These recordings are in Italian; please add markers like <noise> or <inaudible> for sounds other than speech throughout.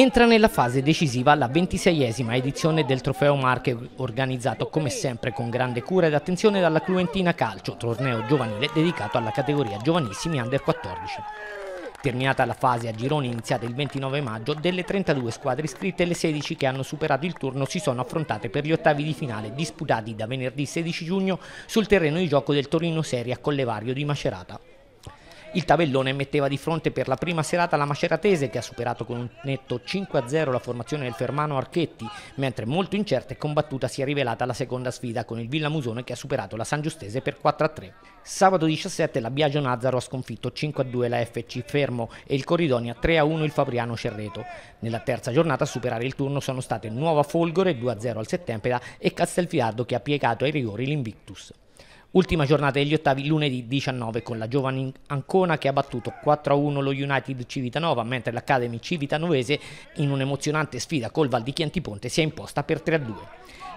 Entra nella fase decisiva la 26esima edizione del Trofeo Marche organizzato come sempre con grande cura ed attenzione dalla Cluentina Calcio, torneo giovanile dedicato alla categoria giovanissimi under 14. Terminata la fase a gironi iniziata il 29 maggio, delle 32 squadre iscritte le 16 che hanno superato il turno si sono affrontate per gli ottavi di finale disputati da venerdì 16 giugno sul terreno di gioco del Torino Serie a Collevario di Macerata. Il tabellone metteva di fronte per la prima serata la Maceratese che ha superato con un netto 5-0 la formazione del Fermano Archetti, mentre molto incerta e combattuta si è rivelata la seconda sfida con il Villa Musone che ha superato la San Giustese per 4-3. Sabato 17 la Biagio Nazzaro ha sconfitto 5-2 la FC Fermo e il Corridonia 3-1 il Fabriano Cerreto. Nella terza giornata a superare il turno sono state Nuova Folgore 2-0 al Settempera e Castelfiardo che ha piegato ai rigori l'Invictus. Ultima giornata degli ottavi lunedì 19 con la giovane Ancona che ha battuto 4-1 lo United Civitanova, mentre l'Academy Civitanovese in un'emozionante sfida col Val di Chiantiponte si è imposta per 3-2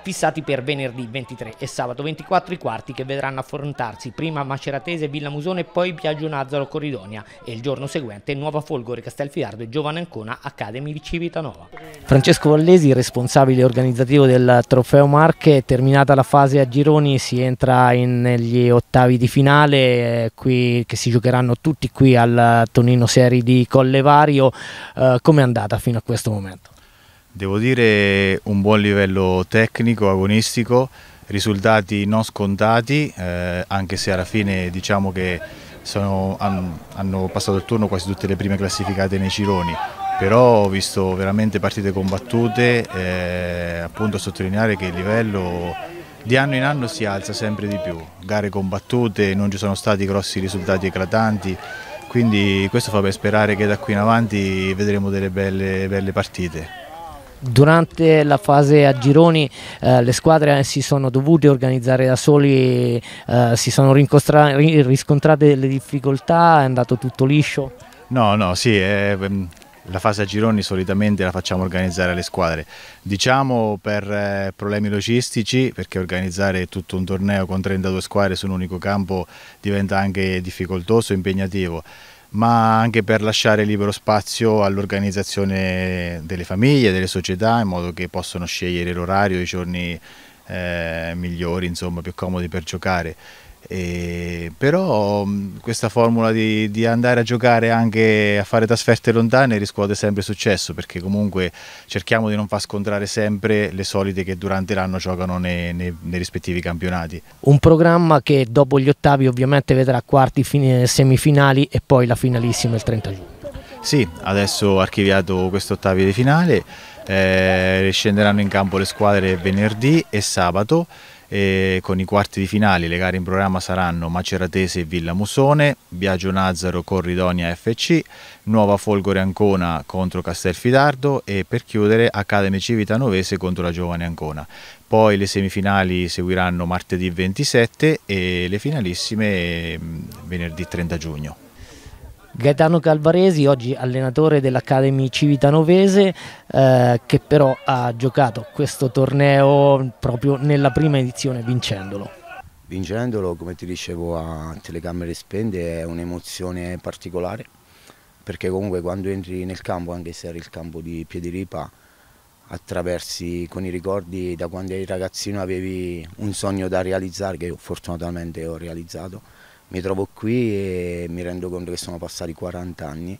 fissati per venerdì 23 e sabato 24 i quarti che vedranno affrontarsi prima Maceratese Villa Musone e poi Piaggio Nazzaro Corridonia e il giorno seguente Nuova Folgore Castelfidardo e Giovane Ancona Academy di Civitanova. Francesco Vallesi, responsabile organizzativo del Trofeo Marche, terminata la fase a gironi si entra in negli ottavi di finale eh, qui, che si giocheranno tutti qui al Tonino Seri di Collevario. Eh, Come è andata fino a questo momento? Devo dire un buon livello tecnico, agonistico, risultati non scontati, eh, anche se alla fine diciamo che sono, hanno, hanno passato il turno quasi tutte le prime classificate nei gironi, però ho visto veramente partite combattute, eh, appunto a sottolineare che il livello di anno in anno si alza sempre di più, gare combattute, non ci sono stati grossi risultati eclatanti, quindi questo fa per sperare che da qui in avanti vedremo delle belle, belle partite. Durante la fase a gironi eh, le squadre si sono dovute organizzare da soli, eh, si sono riscontrate delle difficoltà, è andato tutto liscio? No, no, sì, eh, ehm, la fase a gironi solitamente la facciamo organizzare alle squadre. Diciamo per eh, problemi logistici, perché organizzare tutto un torneo con 32 squadre su un unico campo diventa anche difficoltoso e impegnativo ma anche per lasciare libero spazio all'organizzazione delle famiglie, delle società, in modo che possano scegliere l'orario, i giorni eh, migliori, insomma, più comodi per giocare. E, però mm, questa formula di, di, andare a giocare anche a fare trasferte lontane riscuote sempre successo perché comunque cerchiamo di non far scontrare sempre le solite che durante l'anno giocano nei, nei, nei rispettivi campionati. Un programma che dopo gli ottavi ovviamente vedrà quarti, fine, semifinali e poi la finalissima il 30 giugno. Sì, adesso archiviato questo ottavi di finale, eh, scenderanno in campo le squadre venerdì e sabato e con i quarti di finale le gare in programma saranno Maceratese e Villa Musone, Biagio Nazaro Corridonia FC, Nuova Folgore Ancona contro Castelfidardo e per chiudere Academy Novese contro la Giovane Ancona. Poi le semifinali seguiranno martedì 27 e le finalissime mm, venerdì 30 giugno. Gaetano Calvaresi, oggi allenatore dell'Academy Civitanovese, eh, che però ha giocato questo torneo proprio nella prima edizione vincendolo. Vincendolo, come ti dicevo, a telecamere spende è un'emozione particolare, perché comunque quando entri nel campo, anche se eri il campo di Piediripa, attraversi con i ricordi da quando eri ragazzino avevi un sogno da realizzare che fortunatamente ho realizzato mi trovo qui e mi rendo conto che sono passati 40 anni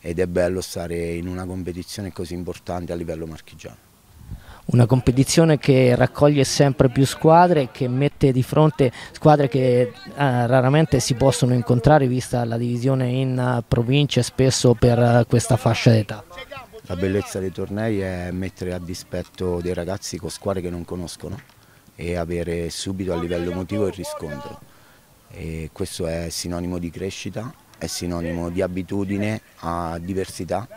ed è bello stare in una competizione così importante a livello marchigiano. Una competizione che raccoglie sempre più squadre, che mette di fronte squadre che eh, raramente si possono incontrare vista la divisione in uh, province spesso per uh, questa fascia d'età. La bellezza dei tornei è mettere a dispetto dei ragazzi con squadre che non conoscono e avere subito a livello emotivo il riscontro e questo è sinonimo di crescita, è sinonimo di abitudine a diversità,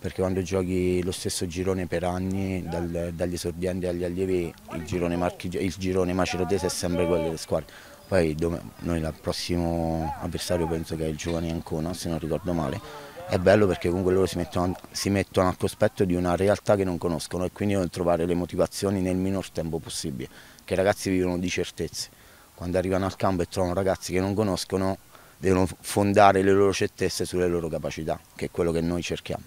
perché quando giochi lo stesso girone per anni, dal, dagli esordienti agli allievi, il girone, il girone macirotese è sempre quello delle squadre. Poi noi il prossimo avversario penso che è il giovane Ancona, se non ricordo male, è bello perché comunque loro si mettono, si mettono al cospetto di una realtà che non conoscono e quindi devono trovare le motivazioni nel minor tempo possibile, che i ragazzi vivono di certezze quando arrivano al campo e trovano ragazzi che non conoscono, devono fondare le loro certezze sulle loro capacità, che è quello che noi cerchiamo.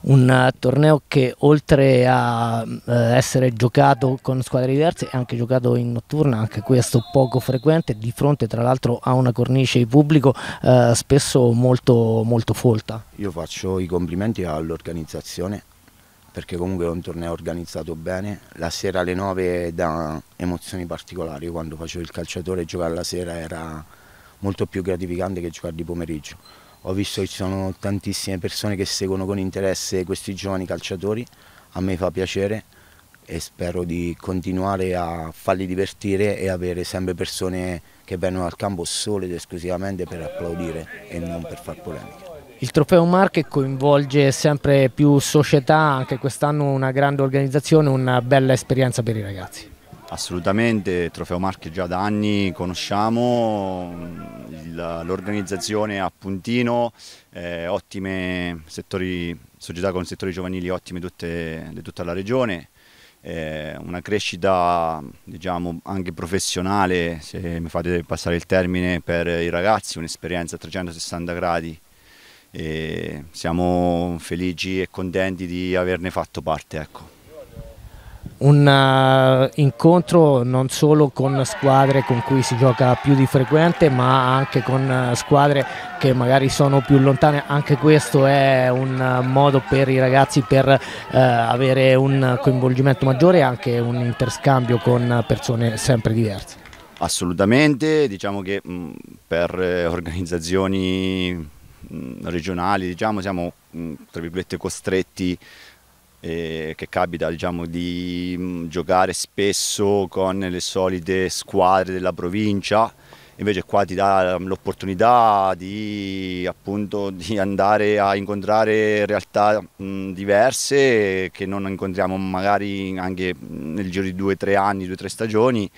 Un eh, torneo che oltre a eh, essere giocato con squadre diverse è anche giocato in notturna, anche questo poco frequente, di fronte tra l'altro a una cornice di pubblico eh, spesso molto, molto folta. Io faccio i complimenti all'organizzazione perché comunque è un torneo organizzato bene. La sera alle 9 dà emozioni particolari, Io quando facevo il calciatore giocare la sera era molto più gratificante che giocare di pomeriggio. Ho visto che ci sono tantissime persone che seguono con interesse questi giovani calciatori, a me fa piacere e spero di continuare a farli divertire e avere sempre persone che vengono al campo solo ed esclusivamente per applaudire e non per far polemica. Il trofeo Marche coinvolge sempre più società, anche quest'anno una grande organizzazione, una bella esperienza per i ragazzi. Assolutamente, il trofeo Marche già da anni conosciamo, l'organizzazione a puntino, eh, ottime settori, società con settori giovanili ottime tutte, di tutta la regione, eh, una crescita diciamo, anche professionale, se mi fate passare il termine, per i ragazzi, un'esperienza a 360 gradi e siamo felici e contenti di averne fatto parte. Ecco. Un uh, incontro non solo con squadre con cui si gioca più di frequente ma anche con uh, squadre che magari sono più lontane, anche questo è un uh, modo per i ragazzi per avere un coinvolgimento maggiore e anche un interscambio con persone sempre diverse. Assolutamente, diciamo che mh, mm, per organizzazioni Mm, regionali, diciamo, siamo mm, tra virgolette costretti eh, che capita diciamo, di mm, giocare spesso con le solite squadre della provincia, invece qua ti dà l'opportunità di, appunto, di andare a incontrare realtà mh, diverse che non incontriamo magari anche nel giro di due o tre anni, due o tre stagioni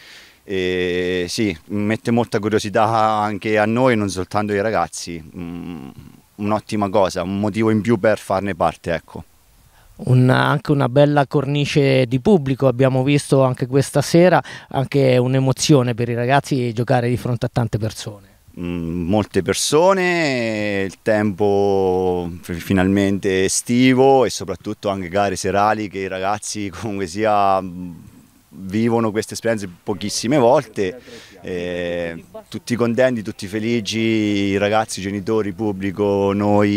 e sì, mette molta curiosità anche a noi, non soltanto ai ragazzi. Mm, un'ottima cosa, un motivo in più per farne parte, ecco. Una, anche una bella cornice di pubblico abbiamo visto anche questa sera, anche un'emozione per i ragazzi giocare di fronte a tante persone. Mm, molte persone, il tempo finalmente estivo e soprattutto anche gare serali che i ragazzi <laughs> comunque sia vivono queste esperienze pochissime volte, eh, tutti contenti, tutti felici, i ragazzi, i genitori, il pubblico, noi,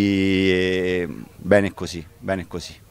eh, bene così, bene così.